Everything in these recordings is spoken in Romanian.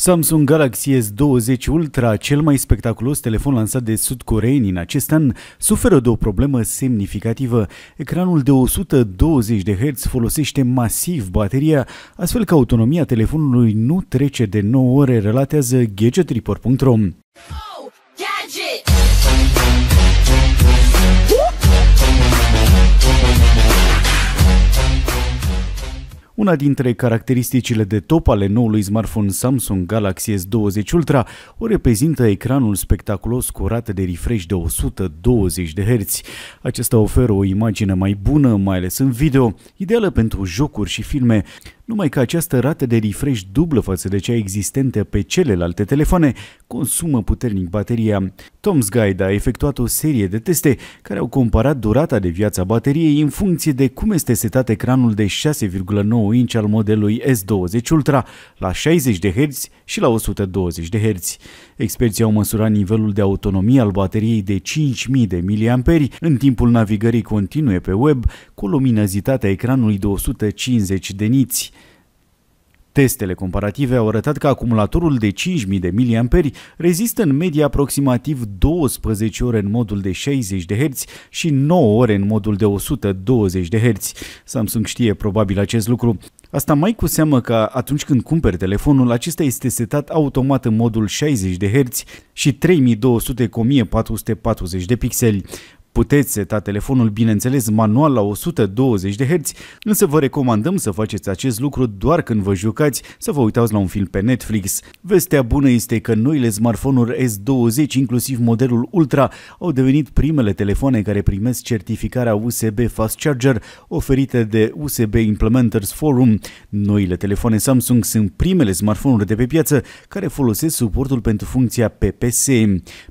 Samsung Galaxy S20 Ultra, cel mai spectaculos telefon lansat de sudcoreeni în acest an, suferă de o problemă semnificativă. Ecranul de 120 de Hz folosește masiv bateria, astfel că autonomia telefonului nu trece de 9 ore, relatează gadgetreport.ro. Una dintre caracteristicile de top ale noului smartphone Samsung Galaxy S20 Ultra o reprezintă ecranul spectaculos cu rată de refresh de 120 de Hz. Acesta oferă o imagine mai bună, mai ales în video, ideală pentru jocuri și filme, numai că această rată de refresh dublă față de cea existentă pe celelalte telefoane consumă puternic bateria. Tom's Guide a efectuat o serie de teste care au comparat durata de viață a bateriei în funcție de cum este setat ecranul de 6,9 inch al modelului S20 Ultra la 60 de Hz și la 120 de Hz. Experții au măsurat nivelul de autonomie al bateriei de 5000 de mAh în timpul navigării continue pe web cu luminozitatea ecranului de 150 de niți. Testele comparative au arătat că acumulatorul de 5.000 de miliamperi rezistă în medie aproximativ 12 ore în modul de 60 de Hz și 9 ore în modul de 120 de Hz. Samsung știe probabil acest lucru. Asta mai cu seamă că atunci când cumperi telefonul, acesta este setat automat în modul 60 de Hz și 3200 x 1440 de pixeli. Puteți seta telefonul, bineînțeles, manual la 120 de Hz, însă vă recomandăm să faceți acest lucru doar când vă jucați, să vă uitați la un film pe Netflix. Vestea bună este că noile smartphone-uri S20, inclusiv modelul Ultra, au devenit primele telefoane care primesc certificarea USB Fast Charger oferită de USB Implementers Forum. Noile telefoane Samsung sunt primele smartphone-uri de pe piață care folosesc suportul pentru funcția PPS.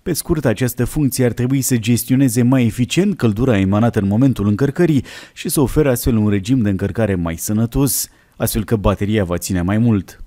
Pe scurt, această funcție ar trebui să gestioneze mai eficient căldura emanată în momentul încărcării și să ofere astfel un regim de încărcare mai sănătos, astfel că bateria va ține mai mult.